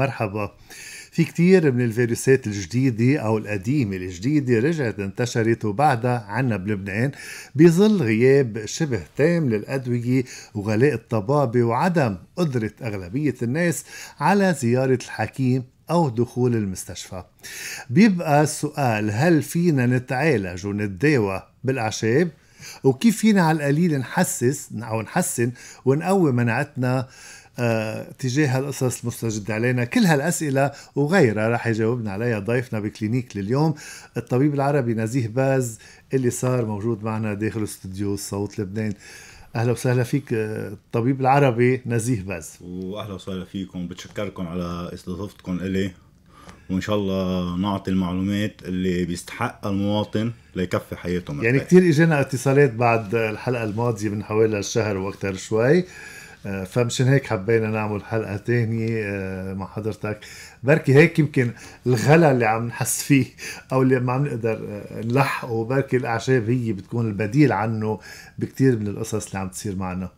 مرحبا في كتير من الفيروسات الجديدة أو القديمة الجديدة رجعت انتشرت وبعدها عنا بلبنان بظل غياب شبه تام للأدوية وغلاء الطبابة وعدم قدرة أغلبية الناس على زيارة الحكيم أو دخول المستشفى بيبقى السؤال هل فينا نتعالج ونتداوى بالأعشاب؟ وكيف فينا على القليل نحسس أو نحسن ونقوي مناعتنا آه، تجاه هالقصص المستجدة علينا كل هالأسئلة وغيرها رح يجاوبنا عليها ضيفنا بكلينيك لليوم الطبيب العربي نزيه باز اللي صار موجود معنا داخل استوديو صوت لبنان اهلا وسهلا فيك آه، الطبيب العربي نزيه باز واهلا وسهلا فيكم بتشكركم على استضافتكم الي وان شاء الله نعطي المعلومات اللي بيستحقها المواطن ليكفي حياته يعني كثير اجانا اتصالات بعد الحلقه الماضيه من حوالي الشهر واكثر شوي آه، فمشان هيك حبينا نعمل حلقه ثانيه آه، مع حضرتك بركي هيك يمكن الغلا اللي عم نحس فيه او اللي ما عم نقدر آه، نلحقه بركي الاعشاب هي بتكون البديل عنه بكثير من القصص اللي عم تصير معنا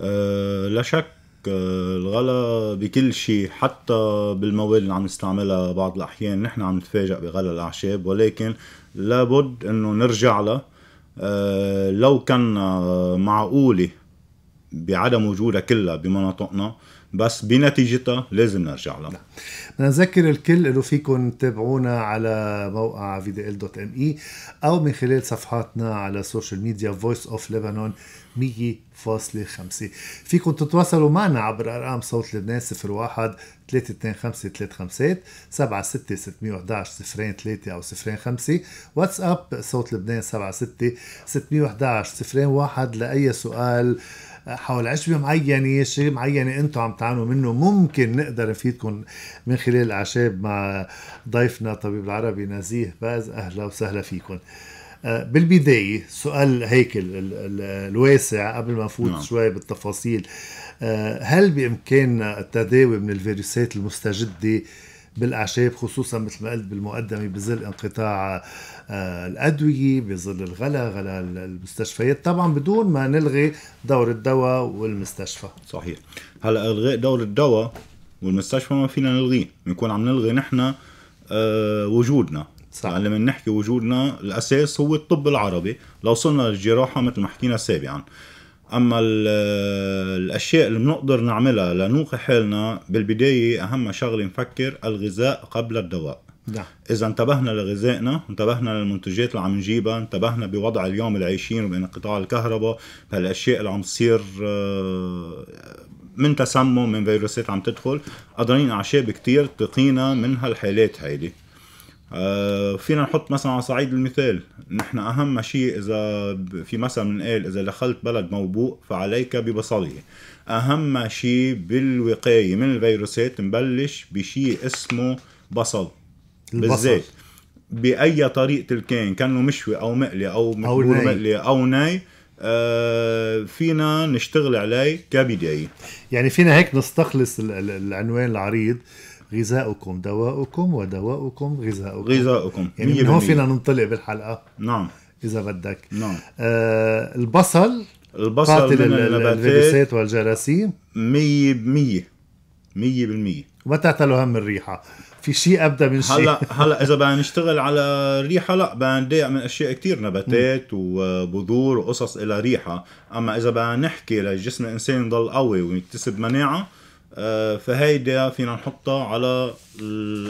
أه لا شك الغلا بكل شيء حتى بالمواد اللي عم نستعملها بعض الاحيان نحن عم نتفاجئ بغلا الاعشاب ولكن لابد انه نرجع لها أه لو كان معقوله بعدم وجودها كلها بمناطقنا بس بنتيجتها لازم نرجع لها نعم. بدنا نذكر الكل انه فيكم تتابعونا على موقع فيديل دوت ام اي او من خلال صفحاتنا على السوشيال ميديا فويس اوف لبنان 100.5 فيكم تتواصلوا معنا عبر ارقام صوت لبنان 01 325 350 76 611 03 او 05 واتساب صوت لبنان 76 611 01 لاي سؤال حول عشبه معينه يعني شيء معينه يعني انتم عم تعانوا منه ممكن نقدر نفيدكم من خلال الاعشاب مع ضيفنا طبيب العربي نزيه باز اهلا وسهلا فيكم آه، بالبدايه سؤال هيك الواسع قبل ما نفوت نعم. شوي بالتفاصيل آه، هل بامكاننا التداوي من الفيروسات المستجده بالاعشاب خصوصا مثل ما قلت بالمقدمه بظل انقطاع آه، الادويه بظل الغلاء غلاء المستشفيات طبعا بدون ما نلغي دور الدواء والمستشفى صحيح هلا الغاء دور الدواء والمستشفى ما فينا نلغيه بنكون عم نلغي نحن أه وجودنا صح يعني لما نحكي وجودنا الاساس هو الطب العربي لو وصلنا للجراحه مثل ما حكينا سابقا اما الاشياء اللي بنقدر نعملها لنوقي حالنا بالبدايه اهم شغله نفكر الغذاء قبل الدواء نعم اذا انتبهنا لغذائنا انتبهنا للمنتجات اللي عم نجيبها انتبهنا بوضع اليوم اللي عايشين بانقطاع الكهرباء بهالاشياء اللي عم تصير آه، من تسمم من فيروسات عم تدخل قادرين اعشاب كتير تقينا من هالحالات هيدي آه، فينا نحط مثلا على صعيد المثال نحن اهم شيء اذا في مثل بنقال اذا دخلت بلد موبوء فعليك ببصله اهم شيء بالوقايه من الفيروسات نبلش بشيء اسمه بصل بالذات باي طريقه كان كانه مشوي او مقلي او او ناي. مقلي او ناي آه فينا نشتغل عليه كبدايه يعني فينا هيك نستخلص العنوان العريض غذاؤكم دواؤكم ودواؤكم غذاؤكم غذاؤكم يعني من هون فينا ننطلق بالحلقه نعم اذا بدك نعم آه البصل البصل قاتل من النباتات والجراثيم 100% 100% وما تعتلوا هم الريحه في شيء ابدا من شيء هلا هلا اذا بدنا نشتغل على الريحه لا بدنا نضيق من اشياء كثير نباتات وبذور وقصص إلى ريحه اما اذا بدنا نحكي لجسم الانسان يضل قوي ويكتسب مناعه آه، فهيدي فينا نحطها على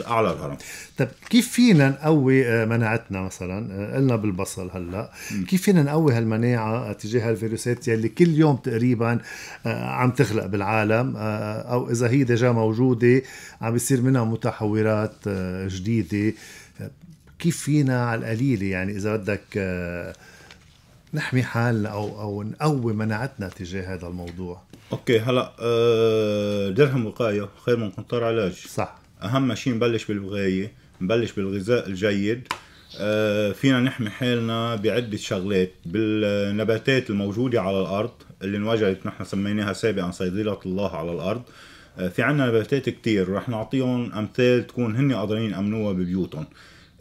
اعلى الهرم طب كيف فينا نقوي آه، مناعتنا مثلا آه، قلنا بالبصل هلا كيف فينا نقوي هالمناعه تجاه الفيروسات يلي كل يوم تقريبا عم تخلق بالعالم او اذا هي دجا موجوده عم بيصير منها متحورات جديده كيف فينا على القليله يعني اذا بدك نحمي حالنا او او نقوي مناعتنا تجاه هذا الموضوع اوكي هلا آه، درهم وقايه خير من قنطار علاج صح اهم شيء نبلش بالوقايه نبلش بالغذاء الجيد آه، فينا نحمي حالنا بعدة شغلات بالنباتات الموجودة على الأرض اللي انوجدت نحن سميناها سابقا صيدلة الله على الأرض آه، في عنا نباتات كتير رح نعطيهم أمثال تكون هن قادرين يأمنوها ببيوتهم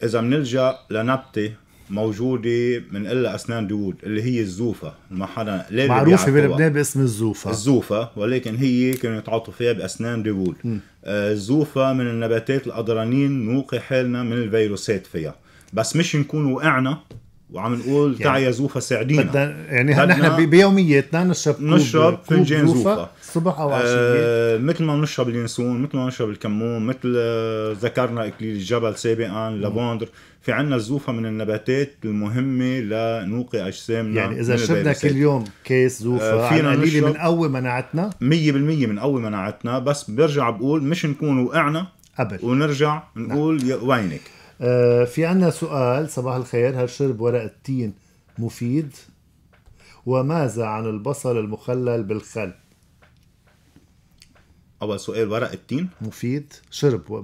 إذا بنلجأ لنبتة موجوده إلا اسنان دود اللي هي الزوفه ما حدا معروفه بلبنان باسم الزوفه الزوفه ولكن هي كانوا يتعاطوا فيها باسنان الزوفة آه من النباتات الأدرانين نوقي حالنا من الفيروسات فيها بس مش نكون وقعنا وعم نقول يعني يا زوفا ساعدينا بدنا يعني نحن بيومياتنا نشرب نشرب فنجان زوفا الصبح او عشية آه مثل ما بنشرب اليانسون مثل ما بنشرب الكمون مثل آه، ذكرنا اكليل الجبل سابقا لابوندر في عنا الزوفة من النباتات المهمة لنوقي أجسامنا يعني إذا شربنا كل يوم كيس زوفة آه فينا قليلة بنقوي مناعتنا 100% بنقوي مناعتنا بس برجع بقول مش نكون وقعنا قبل ونرجع نقول نعم. وينك آه، في عنا سؤال صباح الخير هل شرب ورق التين مفيد وماذا عن البصل المخلل بالخل اول سؤال ورق التين مفيد شرب و...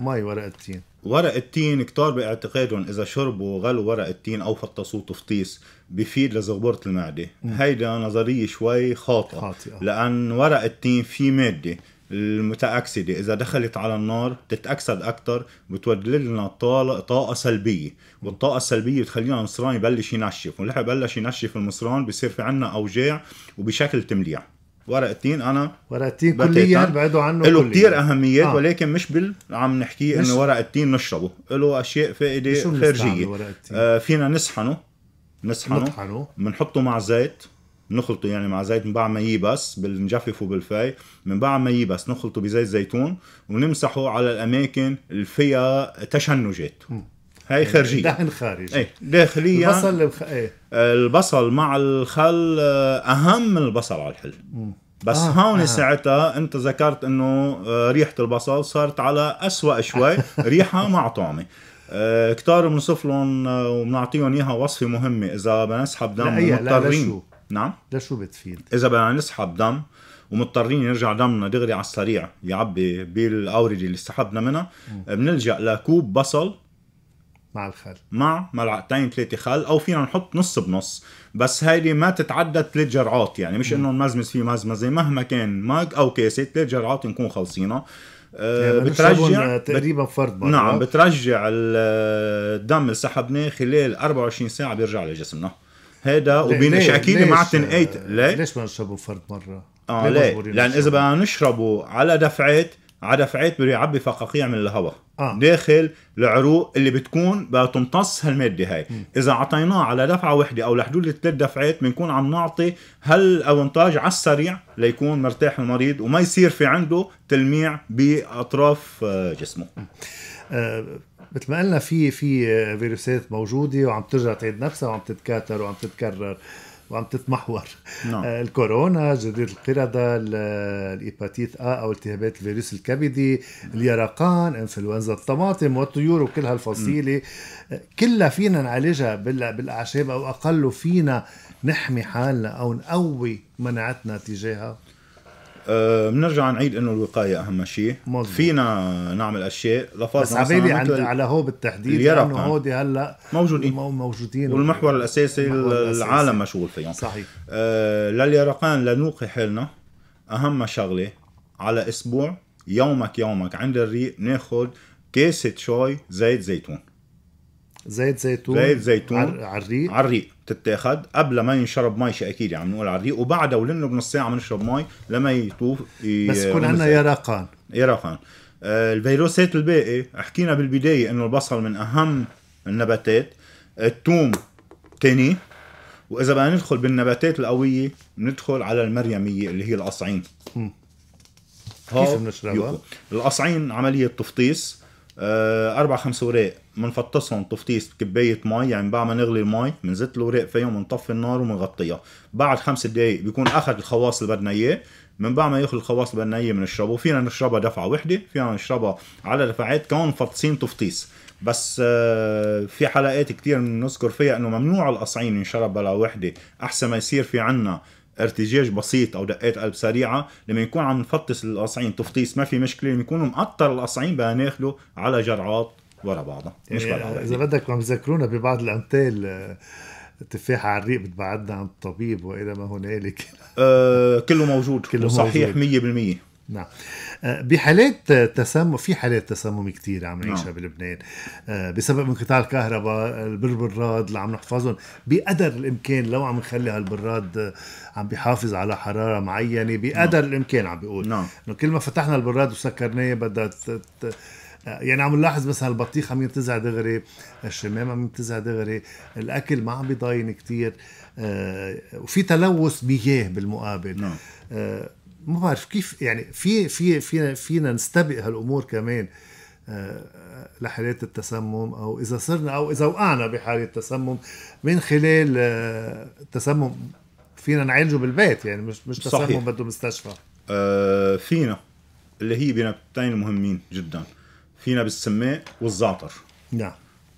مي ورق التين ورق التين كتار باعتقادهم اذا شربوا غلوا ورق التين او فطسوه تفطيس بفيد لزغبره المعده هيدا نظريه شوي خاطئه لان ورق التين فيه ماده المتأكسدة إذا دخلت على النار تتأكسد أكثر بتولد لنا طاقة سلبية والطاقة السلبية بتخلينا المصران يبلش ينشف ونحن بلش ينشف المصران بصير في عنا أوجاع وبشكل تمليع ورق التين انا ورق التين كليا بعدوا عنه له كثير اهميات آه. ولكن مش بال عم مش... انه ورق التين نشربه له اشياء فائده خارجيه آه فينا نسحنه نسحنه بنحطه مع زيت نخلطه يعني مع زيت من بعد ما ييبس بنجففه بالفاي من بعد ما ييبس نخلطه بزيت زيتون ونمسحه على الاماكن اللي فيها تشنجات هاي يعني خارجية دهن خارجي ايه داخليا البصل بخ... ايه البصل مع الخل آه، اهم من البصل على الحل مم. بس آه هون آه. ساعتها انت ذكرت انه آه، ريحه البصل صارت على أسوأ شوي ريحه مع طعمه آه، كتار بنوصف لهم وبنعطيهم اياها وصفه مهمه اذا بنسحب دم مضطرين نعم لشو بتفيد؟ اذا بدنا نسحب دم ومضطرين يرجع دمنا دغري على السريع يعبي بالاورده اللي سحبنا منها بنلجا لكوب بصل مع الخل مع ملعقتين ثلاثه خل او فينا نحط نص بنص بس هيدي ما تتعدى ثلاث جرعات يعني مش انه نمزمز فيه مزمزه مهما كان ماج او كاسه ثلاث جرعات نكون خلصينها يعني آه، بترجع آه، تقريبا فرد نعم، مرة نعم بترجع آه، الدم اللي سحبناه خلال 24 ساعه بيرجع لجسمنا هيدا وبين اكيد معتن تنقيت آه، ليه؟ ليش ما نشربوا فرد مره؟ اه ليه؟ لان اذا بدنا نشربه على دفعات على دفعات بده يعبي فقاقيع من الهواء آه. داخل العروق اللي بتكون بدها تمتص هالماده هاي م. اذا اعطيناه على دفعه وحده او لحدود الثلاث دفعات بنكون عم نعطي هالاونتاج على السريع ليكون مرتاح المريض وما يصير في عنده تلميع باطراف آه، جسمه آه مثل ما قلنا في في فيروسات موجوده وعم ترجع تعيد نفسها وعم تتكاثر وعم تتكرر وعم تتمحور نعم. آه، الكورونا جديد القردة الإيباتيت آ أو التهابات الفيروس الكبدي نعم. اليرقان إنفلونزا الطماطم والطيور وكل هالفصيلة نعم. آه، كلها فينا نعالجها بالأعشاب أو أقل فينا نحمي حالنا أو نقوي مناعتنا تجاهها بنرجع آه، نعيد انه الوقايه اهم شيء فينا نعمل اشياء رفضنا بس حبيبي عند على هو بالتحديد لانه يعني. هودي هلا موجودين موجودين والمحور الاساسي العالم مشغول فيهم صحيح آه لليرقان لنوقي حالنا اهم شغله على اسبوع يومك يومك عند الريق ناخذ كاسه شاي زيت زيتون زيت زيتون زيت زيتون على الريق على الريق تتاخد قبل ما ينشرب مي شيء اكيد يعني بنقول على الريق وبعدها ولنه بنص ساعه بنشرب مي لما يطوف بس يكون عندنا يرقان يرقان آه، الفيروسات الباقي حكينا بالبدايه انه البصل من اهم النباتات الثوم تاني واذا بدنا ندخل بالنباتات القويه ندخل على المريميه اللي هي القصعين كيف بنشربها؟ القصعين عمليه تفطيس آه، اربع خمس اوراق بنفطسهم تفطيس بكبايه مي يعني بعد ما نغلي المي بنزت الاوراق فيهم بنطفي النار وبنغطيها بعد خمس دقائق بيكون اخذ الخواص اللي بدنا اياه من بعد ما ياخذ الخواص اللي بدنا اياه بنشربه فينا نشربها دفعه وحده فينا نشربها على دفعات كون مفطسين تفطيس بس آه، في حلقات كتير بنذكر فيها انه ممنوع القصعين ينشرب بلا وحده احسن ما يصير في عنا ارتجاج بسيط او دقات قلب سريعه لما يكون عم نفطس القصعين تفطيس ما في مشكله لما يكون مقطر القصعين بقى ناخذه على جرعات ورا بعضها مش يعني بعد بعضها اذا بدك عم يذكرونا ببعض الامثال آه، تفاحة على الريق بتبعدنا عن الطبيب والى ما هنالك آه كله موجود كله صحيح 100% نعم آه، بحالات تسمم في حالات تسمم كثير عم نعيشها نعم. بلبنان آه، بسبب انقطاع الكهرباء البراد اللي عم نحفظهم بقدر الامكان لو عم نخلي هالبراد آه، عم بيحافظ على حراره معينه بقدر نعم. الامكان عم بيقول نعم. انه كل ما فتحنا البراد وسكرناه بدها يعني عم نلاحظ مثلا البطيخ عم ينتزع دغري الشمام عم ينتزع دغري الاكل ما عم بيضاين كثير وفي تلوث مياه بالمقابل نعم. ما بعرف كيف يعني في في فينا فينا نستبق هالامور كمان آه، لحالات التسمم او اذا صرنا او اذا وقعنا بحاله تسمم من خلال آه، تسمم فينا نعالجه بالبيت يعني مش مش تسمم صحيح. بده مستشفى آه فينا اللي هي بنتين مهمين جدا فينا بالسماء والزعتر نعم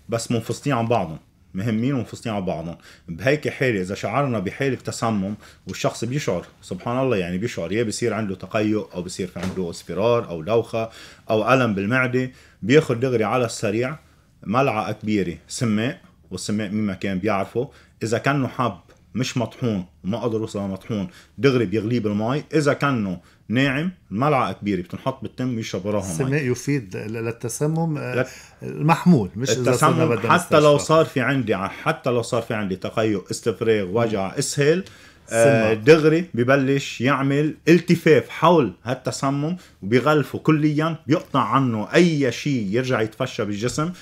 بس منفصلين عن بعضهم مهمين ومنفصلين على بعضهم بهيك حاله اذا شعرنا بحاله تسمم والشخص بيشعر سبحان الله يعني بيشعر يا بصير عنده تقيؤ او بصير في عنده اصفرار او دوخه او الم بالمعده بياخذ دغري على السريع ملعقه كبيره سماء والسماء مين ما كان بيعرفه اذا كانه حب مش مطحون وما قدر يوصل لمطحون دغري بيغليه بالماء اذا كانه ناعم ملعقه كبيره بتنحط بالتم ويشرب وراها السماء يفيد للتسمم آه، المحمول مش التسمم إذا حتى لو صار في عندي حتى لو صار في عندي تقيؤ استفراغ وجع اسهال آه دغري ببلش يعمل التفاف حول هالتسمم وبغلفه كليا بيقطع عنه اي شيء يرجع يتفشى بالجسم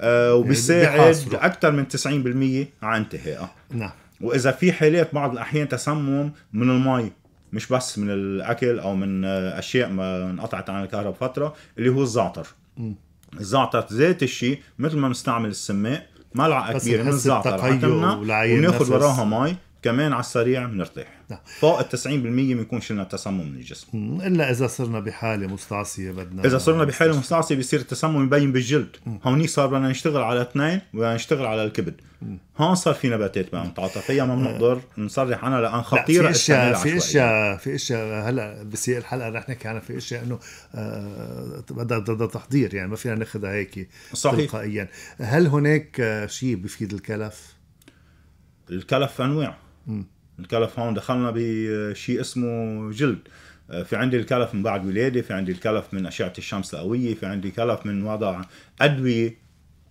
آه يعني وبيساعد اكثر من 90% على انتهائه نعم واذا في حالات بعض الاحيان تسمم من المي مش بس من الاكل او من اشياء ما انقطعت عن الكهرباء فتره اللي هو الزعتر الزعتر ذات الشيء مثل ما بنستعمل السماء ملعقه كبيره من الزعتر وناخذ وراها مي كمان على السريع بنرتاح نعم. فوق ال 90% بنكون شلنا التسمم من الجسم الا اذا صرنا بحاله مستعصيه بدنا اذا صرنا بحاله مستعصيه بصير التسمم يبين بالجلد هونيك صار بدنا نشتغل على اثنين وبدنا نشتغل على الكبد هون صار في نباتات بقى نتعاطى فيها ما بنقدر نصرح عنها لان خطيره لا في اشياء في اشياء في اشياء هلا بسيء الحلقه رح نحكي عنها في اشياء انه آه، بدها بدها تحضير يعني ما فينا ناخذها هيك صحيح تلقائيا هل هناك آه، شيء بفيد الكلف؟ الكلف انواع الكلف هون دخلنا بشيء اسمه جلد آه، في عندي الكلف من بعد ولاده في عندي الكلف من اشعه الشمس القويه في عندي كلف من وضع ادويه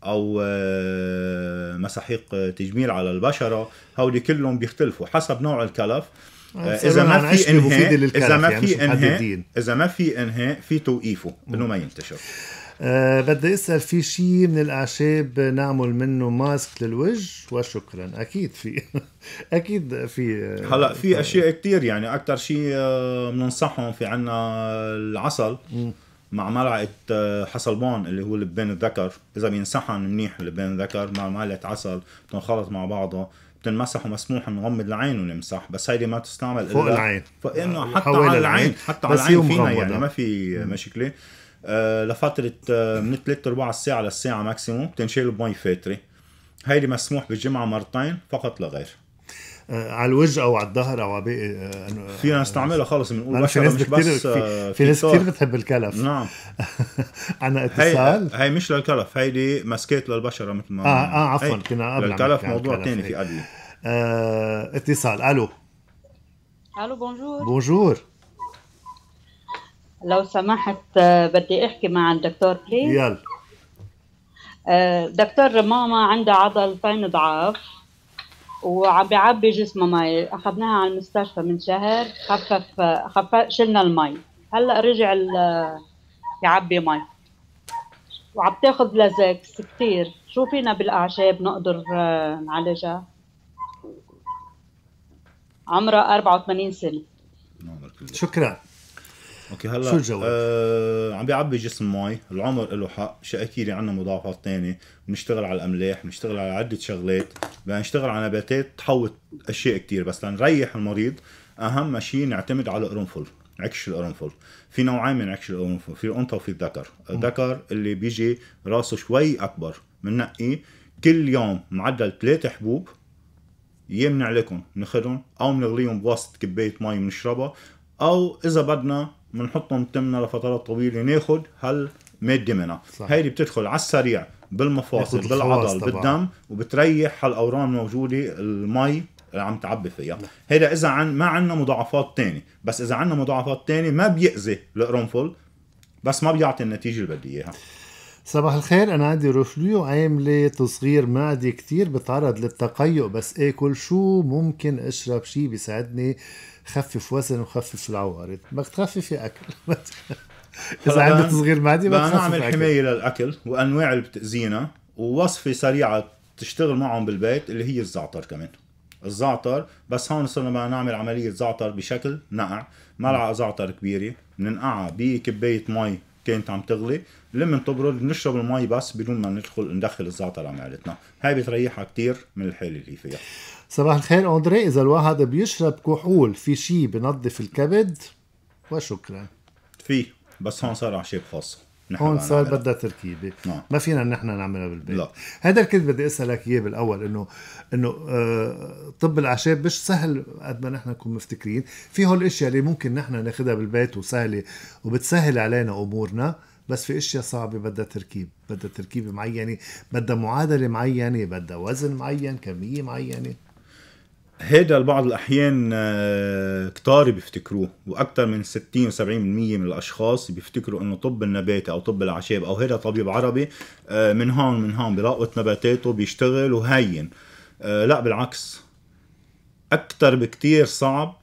او آه، مساحيق تجميل على البشره هودي كلهم بيختلفوا حسب نوع الكلف آه، اذا ما في انهاء اذا ما يعني في انهاء اذا ما في انهاء في توقيفه انه ما ينتشر آه، بدي اسال في شيء من الاعشاب نعمل منه ماسك للوجه وشكرا اكيد في اكيد في آه، هلا في اشياء كثير يعني اكثر شيء بننصحهم آه، في عنا العسل مع ملعقه حصلبون اللي هو لبان الذكر اذا بينسحن منيح لبان الذكر مع ملعقه عسل بتنخلط مع بعضها بتنمسح ومسموح نغمض العين ونمسح بس هيدي ما تستعمل فوق العين فانه حتى على العين, العين. حتى على العين فينا يعني ما في مشكله آه، لفتره آه، من 3 4 الساعه للساعه ماكسيموم بتنشال بمي فاتره هيدي مسموح بالجمعه مرتين فقط لغير آه، على الوجه او على الظهر او على باقي فينا نستعملها خلص بنقول بس في ناس في, في ناس كثير بتحب الكلف نعم انا اتصال هي, هي مش للكلف هيدي مسكات للبشره مثل ما اه اه عفوا كنا قبل الكلف موضوع ثاني في قلبي آه اتصال الو الو بونجور بونجور لو سمحت آه، بدي احكي مع الدكتور بليز يلا آه، دكتور ماما عندها عضلتين ضعاف وعم بيعبي جسمه مي اخذناها على المستشفى من شهر خفف خفف شلنا المي هلا رجع آه، يعبي مي وعم تاخذ لازكس كثير شو فينا بالاعشاب نقدر نعالجها عمرها 84 سنه شكرا اوكي هلا شو الجواب؟ آه عم بيعبي جسم مي، العمر له حق، شاكيري عندنا مضاعفات ثانيه، بنشتغل على الاملاح، بنشتغل على عده شغلات، بدنا نشتغل على نباتات تحوط اشياء كثير بس لنريح المريض اهم شيء نعتمد على القرنفل، عكش القرنفل، في نوعين من عكش القرنفل، في الانثى وفي الذكر، الذكر اللي بيجي راسه شوي اكبر، بننقي كل يوم معدل ثلاث حبوب يا بنعلقهم بناخذهم او بنغليهم بواسطه كبايه مي بنشربها او اذا بدنا بنحطهم تمنا لفترات طويله ناخذ هالماده منها هيدي بتدخل على السريع بالمفاصل بالعضل بالدم وبتريح هالاورام الموجوده المي اللي عم تعبي فيها هيدا اذا عن ما عندنا مضاعفات تانية بس اذا عندنا مضاعفات تانية ما بيأذي القرنفل بس ما بيعطي النتيجه اللي بدي اياها صباح الخير انا عندي روفليو عامله تصغير معدي كتير بتعرض للتقيؤ بس اكل إيه، شو ممكن اشرب شي بيساعدني خفف وزن وخفف العوارض ما تخففي اكل اذا عندك صغير معدي ما نعمل حمايه للاكل وانواع اللي بتاذينا ووصفه سريعه تشتغل معهم بالبيت اللي هي الزعتر كمان الزعتر بس هون صرنا بدنا نعمل عمليه زعتر بشكل نقع ملعقه زعتر كبيره بننقعها بكبايه مي كانت عم تغلي لما تبرد بنشرب المي بس بدون ما ندخل ندخل الزعتر على معدتنا هاي بتريحها كثير من الحاله اللي فيها صباح الخير اندري اذا الواحد بيشرب كحول في شيء بنظف الكبد وشكرا في بس هون صار عشيب خاصه هون صار بدها تركيبه نعم. ما فينا نحن نعملها بالبيت لا. هذا الكذب بدي اسالك اياه بالاول انه انه آه طب الاعشاب مش سهل قد ما نحن نكون مفتكرين في هول الاشياء اللي ممكن نحن ناخذها بالبيت وسهله وبتسهل علينا امورنا بس في اشياء صعبه بدها تركيب بدها تركيبه معينه بدها معادله معينه بدها وزن معين كميه معينه هيدا بعض الأحيان آه، كتار بيفتكروه وأكثر من 60 و 70% من الأشخاص بيفتكروا إنه طب النباتي أو طب الأعشاب أو هيدا طبيب عربي آه، من هون من هون بلقط نباتاته بيشتغل وهين آه، لا بالعكس أكثر بكتير صعب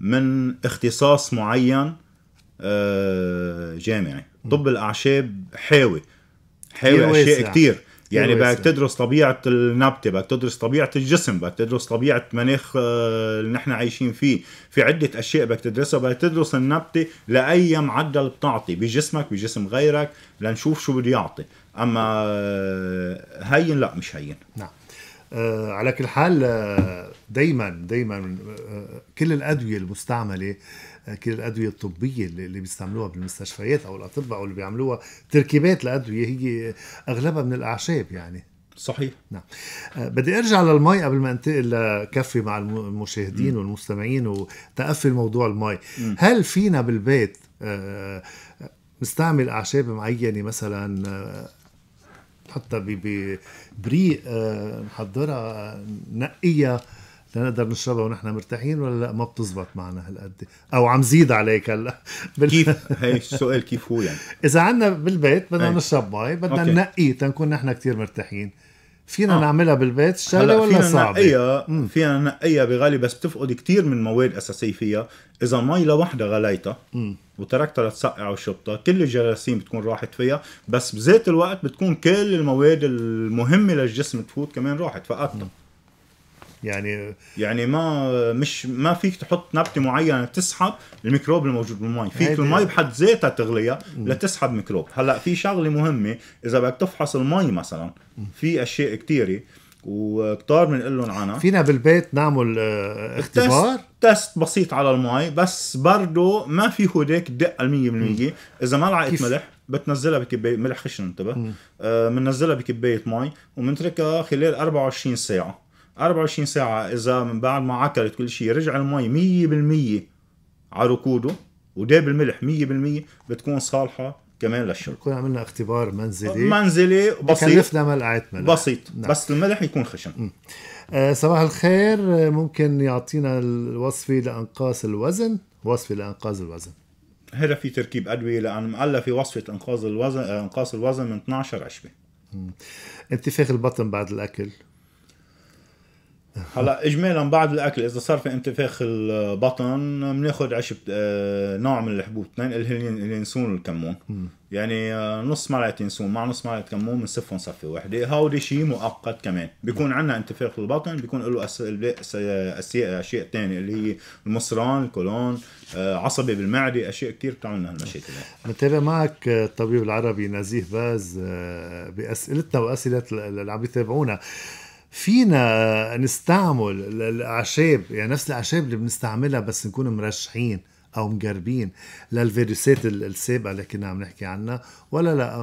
من اختصاص معين جامعي طب الأعشاب حاوي حاوي أشياء كتير يعني بدك تدرس طبيعه النبته بدك تدرس طبيعه الجسم بدك تدرس طبيعه مناخ آه، اللي نحن عايشين فيه في عده اشياء بدك تدرسها بدك تدرس النبته لاي معدل بتعطي بجسمك بجسم غيرك لنشوف شو بده يعطي اما آه، هين لا مش هين نعم آه على كل حال آه، دايما دايما كل الادويه المستعمله كل الادويه الطبيه اللي بيستعملوها بالمستشفيات او الاطباء او اللي بيعملوها تركيبات الادويه هي اغلبها من الاعشاب يعني صحيح نعم آه، بدي ارجع للمي قبل ما انتقل لكفي مع المشاهدين م. والمستمعين وتقفي موضوع المي م. هل فينا بالبيت آه، نستعمل اعشاب معينه مثلا آه، حتى ببريق نحضرها نقيها لنقدر نشربها ونحن مرتاحين ولا لا ما بتزبط معنا هالقد او عم زيد عليك هلا بال... كيف هي السؤال كيف هو يعني اذا عندنا بالبيت بدنا نشرب مي بدنا ننقي تنكون نحن كثير مرتاحين فينا آه. نعملها بالبيت الشغله ولا فينا صعبه نقيها فينا ننقيها بغالي بس بتفقد كتير من مواد اساسيه فيها اذا المي لوحدها غليتها وتركتها لتسقع وشبطها كل الجراثيم بتكون راحت فيها بس بذات الوقت بتكون كل المواد المهمه للجسم تفوت كمان راحت فقدتها يعني يعني ما مش ما فيك تحط نبته معينه تسحب الميكروب الموجود بالمي فيك المي بحد ذاتها تغليها لتسحب ميكروب هلا في شغله مهمه اذا بدك تفحص المي مثلا في اشياء كثيره وكتار بنقول لهم عنها فينا بالبيت نعمل آه، اختبار تست بسيط على المي بس برضه ما في هوديك الدقه 100% اذا ملعقه ملح بتنزلها بكبايه ملح خشن انتبه بنزلها آه، بكبايه مي وبنتركها خلال 24 ساعه 24 ساعة إذا من بعد ما عكرت كل شيء رجع المي 100% على ركوده وداب الملح 100% بتكون صالحة كمان للشرب بكون عملنا اختبار منزلي منزلي بسيط كلفنا ملعقة ملح بسيط نعم. بس الملح يكون خشن آه صباح الخير آه، ممكن يعطينا الوصفة لإنقاص الوزن وصفة لإنقاذ الوزن هذا في تركيب أدوية لأن مؤلفة وصفة إنقاذ الوزن إنقاص الوزن من 12 عشبة انتفاخ البطن بعد الأكل هلا اجمالا بعد الاكل اذا صار في انتفاخ البطن بناخذ عشب آه، نوع من الحبوب اثنين اليانسون والكمون يعني آه، نص معلقه ينسون مع نص معلقه كمون بنصفهم صفه واحده هودي شيء مؤقت كمان بيكون عندنا انتفاخ البطن بيكون له اشياء اشياء ثانيه اللي هي المصران الكولون آه، عصبي بالمعده اشياء كثير بتعمل لنا هالمشاكل انت معك الطبيب العربي نزيه باز باسئلتنا واسئله اللي عم يتابعونا فينا نستعمل الاعشاب يعني نفس الاعشاب اللي بنستعملها بس نكون مرشحين او مقربين للفيروسات السابقه اللي كنا عم نحكي عنها ولا لا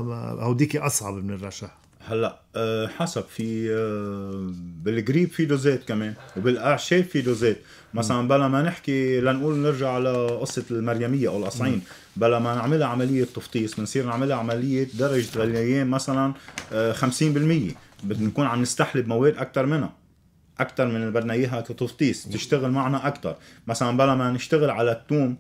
هوديك اصعب من الرشح هلا آه، حسب في آه، بالجريب في دوزات كمان وبالاعشاب في دوزات مثلا بلا ما نحكي لنقول نرجع على قصه المريميه او القصعين بلا ما نعملها عمليه تفطيس بنصير نعملها عمليه درجه غليان مثلا 50% آه، بنكون عم نستحلب مواد اكثر منها اكثر من اللي بدنا اياها كتفتيس تشتغل معنا اكثر مثلا بلا ما نشتغل على الثوم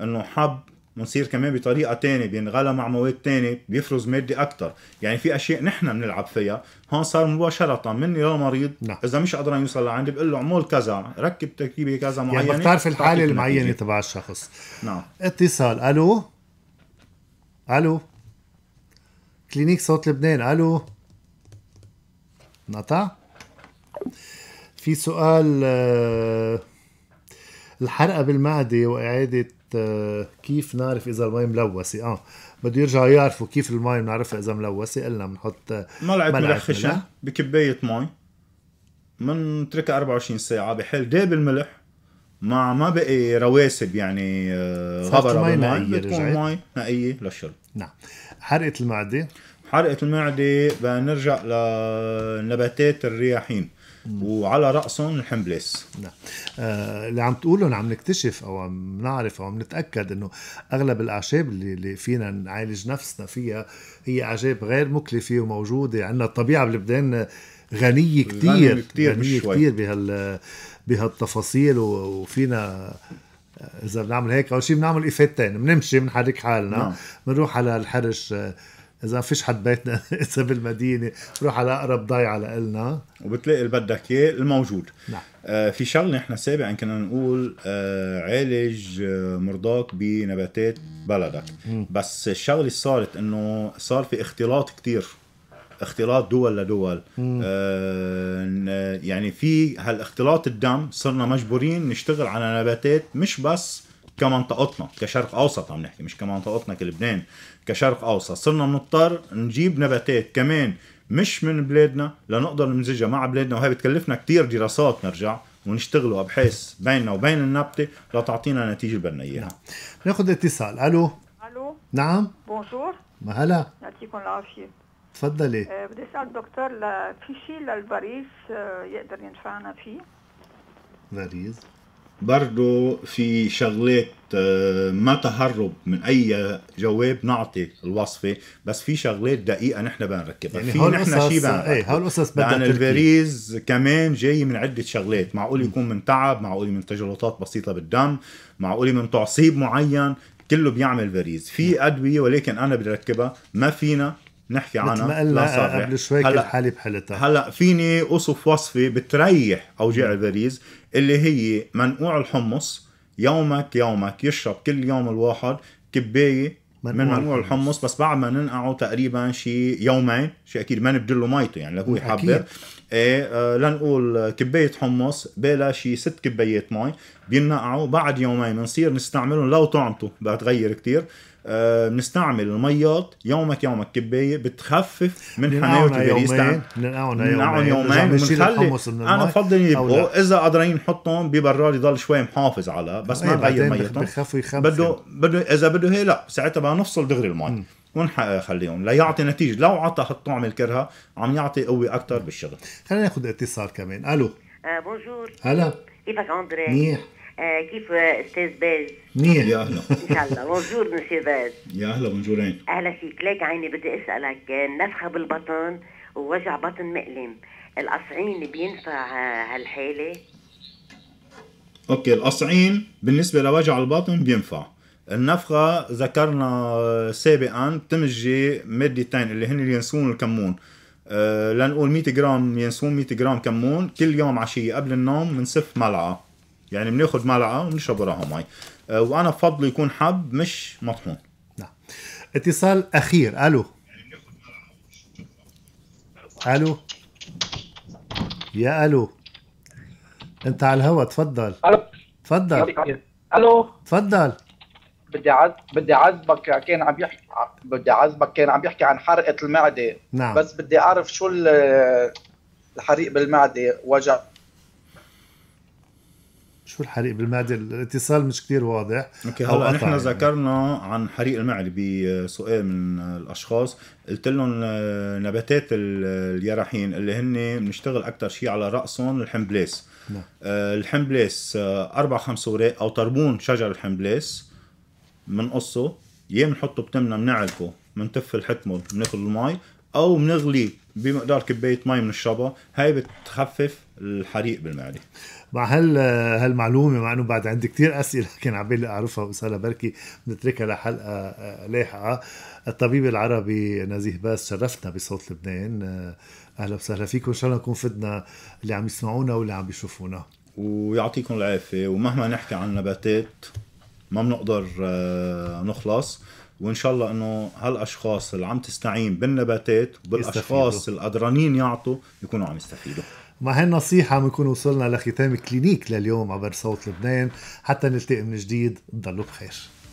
انه حب بنصير كمان بطريقه تانية بينغلى مع مواد تانية بيفرز ماده اكثر يعني في اشياء نحن بنلعب فيها هون صار مباشره مني للمريض نعم. اذا مش قادر يوصل لعندي بقول له اعمل كذا ركب تركيبه كذا يعني معينه يعني بتعرف الحاله المعينه تبع الشخص نعم اتصال الو الو كلينيك صوت لبنان الو نتا في سؤال آه، الحرقه بالمعده واعاده آه، كيف نعرف اذا المي ملوثه اه بده يرجعوا يعرفوا كيف المي بنعرفها اذا ملوثه قلنا بنحط آه، ملعقه ملح خشن بكبايه مي بنتركها 24 ساعه بحل داب الملح مع ما بقي رواسب يعني غبره بالمي بتكون مي نقيه للشرب نعم حرقه المعده حرقه المعده بنرجع لنباتات الرياحين وعلى راسهم الحمبلس نعم آه اللي عم تقوله عم نكتشف او عم نعرف او عم نتاكد انه اغلب الاعشاب اللي, اللي فينا نعالج نفسنا فيها هي اعشاب غير مكلفه وموجوده عندنا الطبيعه بلبنان غنيه كثير غنيه كثير بهال بهالتفاصيل وفينا آه، اذا بنعمل هيك اول شيء بنعمل ايفيت ثاني بنمشي بنحرك حالنا نعم. بنروح على الحرش آه، اذا فيش حد بيتنا اذا بالمدينه روح على اقرب ضيعه لنا وبتلاقي اللي بدك اياه الموجود نعم آه في شغله نحن سابقا كنا نقول آه عالج آه، مرضاك بنباتات بلدك مم. بس الشغله اللي صارت انه صار في اختلاط كتير اختلاط دول لدول آه يعني في هالاختلاط الدم صرنا مجبورين نشتغل على نباتات مش بس كمنطقتنا كشرق اوسط عم نحكي مش كمنطقتنا كلبنان كشرق اوسط صرنا بنضطر نجيب نباتات كمان مش من بلادنا لنقدر نمزجها مع بلادنا وهي بتكلفنا كتير دراسات نرجع ونشتغلوا ابحاث بيننا وبين النبته لتعطينا النتيجه اللي بدنا اياها. نعم. ناخذ اتصال، الو الو نعم بونجور هلا يعطيكم العافيه تفضلي أه بدي اسال دكتور في شيء للبريس آه، يقدر ينفعنا فيه؟ باريس برضو في شغلات آه، ما تهرب من اي جواب نعطي الوصفه بس في شغلات دقيقه نحن بنركبها يعني في نحن شيء ايه هالقصص يعني الفريز كمان جاي من عده شغلات معقول يكون من تعب معقول من تجلطات بسيطه بالدم معقول من تعصيب معين كله بيعمل فاريز في ادويه ولكن انا بدي اركبها ما فينا نحكي عنها ما قلنا قبل شوي كل حالي بحالتها هلا فيني اوصف وصفه بتريح اوجاع الفاريز اللي هي منقوع الحمص يومك يومك يشرب كل يوم الواحد كبايه من منقوع الحمص بس بعد ما ننقعه تقريبا شي يومين شي اكيد ما نبدله ميته يعني لو هو يحبر ايه آه لنقول كبايه حمص بلا شي ست كبايات مي بينقعوا بعد يومين بنصير نستعملهم لو طعمته بقى تغير كثير آه، بنستعمل آه الميات يومك يومك كبايه بتخفف من حلاوه الباريستا بننقعهم يومين يومين بنخلي انا بفضل يبقوا اذا قادرين نحطهم ببراد يضل شوي محافظ على بس ما بغير ميتهم بده بده اذا بده هي لا ساعتها بقى نفصل دغري المي ونحقق خليهم ليعطي نتيجه لو عطى هالطعم الكرهه عم يعطي قوه اكثر بالشغل خلينا ناخذ اتصال كمان الو آه بونجور هلا كيفك اندري منيح آه كيف استاذ باز منيح يا اهلا ان شاء الله بونجور مسيو باز يا اهلا بونجورين اهلا فيك ليك عيني بدي اسالك آه، نفخه بالبطن ووجع بطن مؤلم القصعين بينفع هالحاله اوكي القصعين بالنسبه لوجع البطن بينفع النفخة ذكرنا سابقا بتمجي مادتين اللي هن اليانسون والكمون آه، لنقول 100 جرام ينسون 100 جرام كمون كل يوم عشية قبل النوم بنصف ملعقة يعني بناخد ملعقة وبنشرب وراها مي آه، وأنا بفضل يكون حب مش مطحون نعم اتصال أخير ألو ألو يا ألو أنت على الهوا تفضل ألو تفضل ألو تفضل بدي عز بدي عذبك كان عم يحكي بدي عذبك كان عم يحكي عن حرقه المعده نعم. بس بدي اعرف شو الحريق بالمعده وجع شو الحريق بالمعده الاتصال مش كتير واضح اوكي هلا نحن يعني. ذكرنا عن حريق المعده بسؤال من الاشخاص قلت لهم نباتات اليراحين اللي هن بنشتغل اكثر شيء على راسهم الحمبلاس نعم. آه، الحمبلاس آه، اربع خمس اوراق او طربون شجر الحمبلاس بنقصه يا بنحطه بتمنا بنعلقه بنتف حتمه بناخذ المي او بنغلي بمقدار كبايه مي من الشبع هاي بتخفف الحريق بالمعده مع هال هالمعلومه مع انه بعد عندي كثير اسئله كان على بالي اعرفها وسهلا بركي بنتركها لحلقه آه، لاحقه الطبيب العربي نزيه باس شرفتنا بصوت لبنان آه، اهلا وسهلا فيكم ان شاء الله نكون فدنا اللي عم يسمعونا واللي عم بيشوفونا ويعطيكم العافيه ومهما نحكي عن نباتات ما بنقدر آه، نخلص وان شاء الله انه هالاشخاص اللي عم تستعين بالنباتات وبالاشخاص القدرانين يعطوا يكونوا عم يستفيدوا مع هالنصيحة بنكون وصلنا لختام كلينيك لليوم عبر صوت لبنان حتى نلتقي من جديد ضلوا بخير